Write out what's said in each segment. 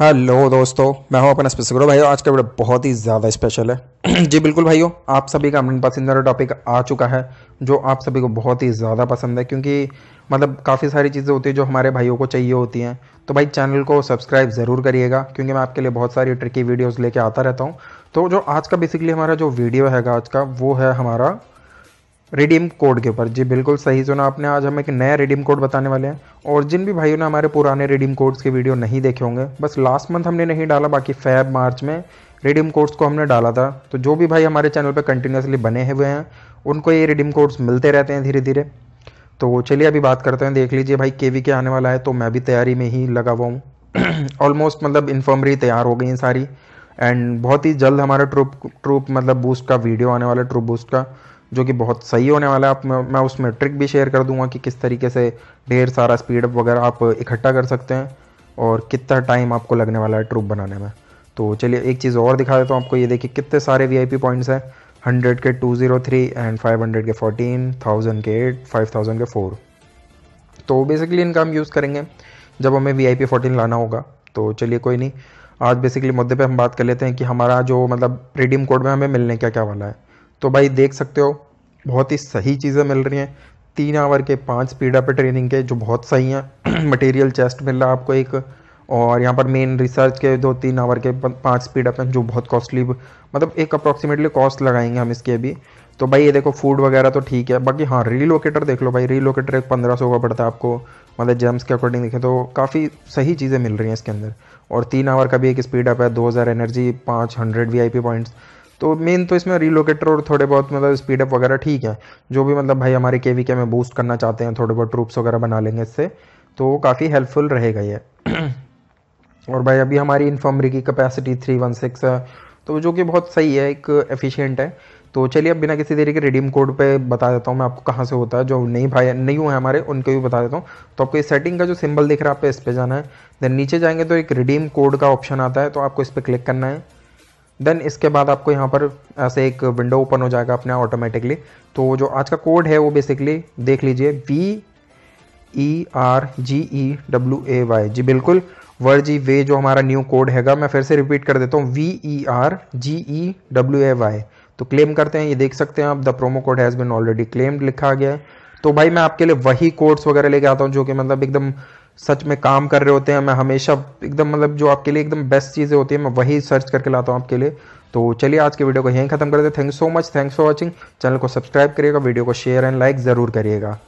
hello दोस्तों मैं हूं अपना गुरु भाइयों आज का वीडियो बहुत ही ज़्यादा स्पेशल है जी बिल्कुल भाइयों आप सभी का पसंद वाला टॉपिक आ चुका है जो आप सभी को बहुत ही ज़्यादा पसंद है क्योंकि मतलब काफ़ी सारी चीज़ें होती है जो हमारे भाइयों को चाहिए होती हैं तो भाई चैनल को सब्सक्राइब ज़रूर करिएगा क्योंकि मैं आपके लिए बहुत सारी ट्रिकी वीडियोज़ लेके आता रहता हूँ तो जो आज का बेसिकली हमारा जो वीडियो हैगा आज का वो है हमारा रिडीम कोड के ऊपर जी बिल्कुल सही सुना आपने आज हम एक नया रिडीम कोड बताने वाले हैं और जिन भी भाइयों ने हमारे पुराने रिडीम कोड्स के वीडियो नहीं देखे होंगे बस लास्ट मंथ हमने नहीं डाला बाकी फैब मार्च में रिडीम कोड्स को हमने डाला था तो जो भी भाई हमारे चैनल पर कंटिन्यूसली बने हुए हैं उनको ये रिडीम कोड्स मिलते रहते हैं धीरे धीरे तो चलिए अभी बात करते हैं देख लीजिए भाई के वी के आने वाला है तो मैं भी तैयारी में ही लगा हुआ हूँ ऑलमोस्ट मतलब इन्फॉर्मरी तैयार हो गई हैं सारी एंड बहुत ही जल्द हमारा ट्रूप ट्रूप मतलब बूस्ट का वीडियो आने वाला है ट्रूप बूस्ट का जो कि बहुत सही होने वाला है आप मैं उसमें ट्रिक भी शेयर कर दूंगा कि किस तरीके से ढेर सारा स्पीड वगैरह आप इकट्ठा कर सकते हैं और कितना टाइम आपको लगने वाला है ट्रूप बनाने में तो चलिए एक चीज़ और दिखा देता हूँ आपको ये देखिए कितने सारे वीआईपी पॉइंट्स हैं हंड्रेड के two zero three and five hundred के फोर्टीन थाउजेंड के एट फाइव थाउजेंड के फ़ोर तो बेसिकली इनका हम यूज़ करेंगे जब हमें वी आई पी फोर्टीन लाना होगा तो चलिए कोई नहीं आज बेसिकली मुद्दे पे हम बात कर लेते हैं कि हमारा जो मतलब रिडीम कोड में हमें मिलने क्या क्या वाला है तो भाई देख सकते हो बहुत ही सही चीज़ें मिल रही हैं तीन आवर के पांच स्पीड अप ट्रेनिंग के जो बहुत सही हैं मटेरियल चेस्ट मिल रहा है आपको एक और यहाँ पर मेन रिसर्च के दो तीन आवर के पांच स्पीड अप हैं जो बहुत कॉस्टली मतलब एक अप्रॉक्सीमेटली कॉस्ट लगाएंगे हम इसके अभी तो भाई ये देखो फूड वगैरह तो ठीक है बाकी हाँ रीलोकेटर देख लो भाई रीलोकेटर एक पंद्रह सौ का पड़ता है आपको मतलब जेम्स के अकॉर्डिंग देखें तो काफ़ी सही चीज़ें मिल रही हैं इसके अंदर और तीन आवर का भी एक स्पीड अप है दो हज़ार एनर्जी पाँच hundred V I P points तो मेन तो इसमें रिलोकेटर और थोड़े बहुत मतलब स्पीडअप वगैरह ठीक है जो भी मतलब भाई हमारे के वी के में बूस्ट करना चाहते हैं थोड़े बहुत ट्रूप्स वगैरह बना लेंगे इससे तो काफ़ी हेल्पफुल रहेगा ये और भाई अभी हमारी इन्फॉर्मरी की कैपेसिटी थ्री वन सिक्स है तो जो कि बहुत सही है एक एफिशिएंट है तो चलिए अब बिना किसी देरी के रिडीम कोड पे बता देता हूँ मैं आपको कहाँ से होता है जो नई भाई नहीं हुए हमारे उनके भी बता देता हूँ तो आपको इस सेटिंग का जो सिंबल दिख रहा है आप इस पर जाना है देन नीचे जाएंगे तो एक रिडीम कोड का ऑप्शन आता है तो आपको इस पर क्लिक करना है देन इसके बाद आपको यहाँ पर ऐसे एक विंडो ओपन हो जाएगा अपने ऑटोमेटिकली तो जो आज का कोड है वो बेसिकली देख लीजिए V E R G E W A Y G बिल्कुल वर जी वे जो हमारा न्यू कोड हैगा मैं फिर से रिपीट कर देता हूँ V E R G E W A Y तो क्लेम करते हैं ये देख सकते हैं आप the promo code has been already claimed लिखा गया है तो भाई मैं आपके लिए वही कोड्स वगैरह लेके आता हूँ जो कि मतलब एकदम सच में काम कर रहे होते हैं मैं हमेशा एकदम मतलब जो आपके लिए एकदम बेस्ट चीज़ें होती है मैं वही सर्च करके लाता हूँ आपके लिए तो चलिए आज के वीडियो को यहीं खत्म करते हैं thank so much thanks for watching channel को सब्सक्राइब करिएगा वीडियो को शेयर एंड लाइक ज़रूर करिएगा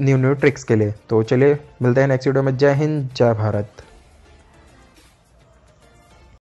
न्यू न्यू ट्रिक्स के लिए तो चलिए मिलते हैं नेक्स्ट वीडियो में जय हिंद जय भारत